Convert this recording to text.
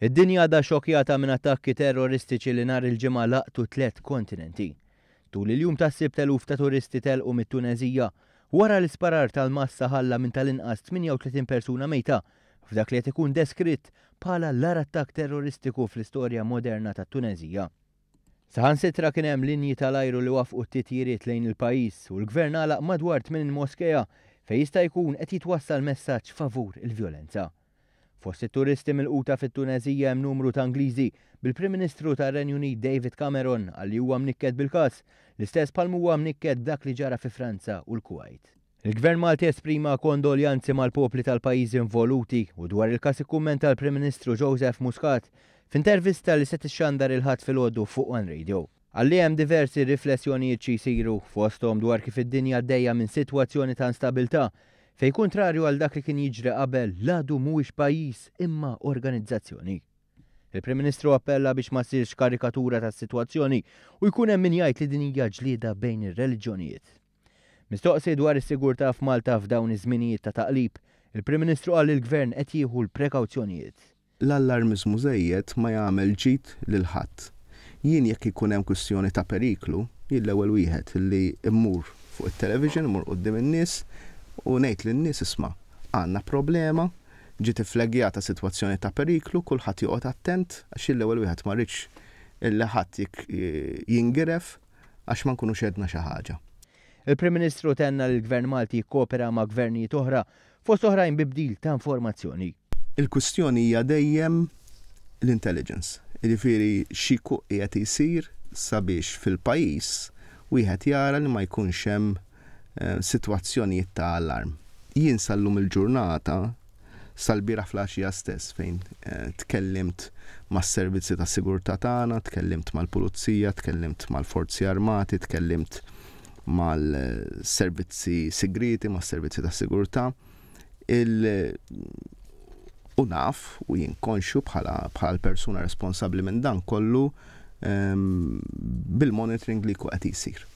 Id-dinja għadha xokjata minn attakki terroristiċi li nar il-ġimgħa laqtu tliet kontinenti. Tul il-jum ta' sib teluf ta' turisti telqu mit-Tunezija wara l-isparar tal-massa ħalla minn tal-inqas 38 persuna mejta f'dak li qed ikun deskritt bħala l-ar attak terroristiku fl-istorja moderna ta' Tunezija. Saħan sitra kien hemm linji tal-ajru li wafqu t-titjiriet lejn il-pajjiż u l-gvern għalaq madwar tmien moskeja fejn jista' jkun qed jitwassal messaġġ favur il-vjolenza. Fost it-turisti mill-quta fit-Tunezija hemm numru ta' Angliżi bil-Prim Ministru tar renju Unit David Cameron għalli huwa mnikket bil-każ, l-istess palmu huwa mnikket dak li ġara fi Franza u l-Kuwait. Il-Gvern Malti esprima kondoljanzi mal-popli tal-pajjiżi involuti u dwar il-każ ikkummenta l-Prim Ministru Joseph Muscat f'intervista li se tixxandar il-ħadd fil-għoddu fuq One Radio. Għalli hemm diversi riflessjonijiet xi jsiru fosthom dwar kif id-dinja dejja minn sitwazzjoni ta' instabilta' Fej kontrarju għal dak li kien jiġri qabel ladu mhuwiex pajjiż imma organizzazzjoni. il prem Ministru appella biex ma sirx karikatura tas sitwazzjoni u jkun hemm min jgħid li din hija ġlieda bejn ir-reliġjonijiet. Mistoqsi dwar is-sigurtà f'Malta f'dawn iż-żminijiet ta' taqlib, il prem Ministru qal il-Gvern qed jieħu l-prekawzjonijiet. L-allarmizmu żejjed ma jagħmel ġid lil ħadd. Jien jekk ikun hemm kwistjoni ta' periklu, jien ewwel wieħed li mmur fuq it-television, mmur qudiem in-nies, u ngħid lin-nies isma' għandna problema, ġiet iflegjata sitwazzjoni ta' periklu, kulħadd joqgħod attent għax il ewwel wieħed ma rridx il-ħadd jingiref għax ma nkunux edna xi ħaġa. Il-Prim Ministru tenna li l-Gvern Malti jikkopera ma' gvernijiet oħra fost oħrajn bibdil ta' informazzjoni. Il-kwistjoni hija dejjem l-intelligence. Jiġifieri xiku qiegħed isir sabiex fil-pajjiż wieħed jara li ma jkunx hemm Eh, situazzjoni ta' allarm. Jien sallum il-ġurnata sal-bira flaxija stess fejn eh, tkellimt ma' servizzi ta' sigurta tagħna, tkellimt mal-pulizija, tkellimt mal-forzi armati, tkellimt mal-servizzi segreti, ma' servizzi ta' sigurta. Il u naf u jinkonxu bħala bħal persuna responsabli minn dan kollu ehm, bil-monitoring li kuqet jisir.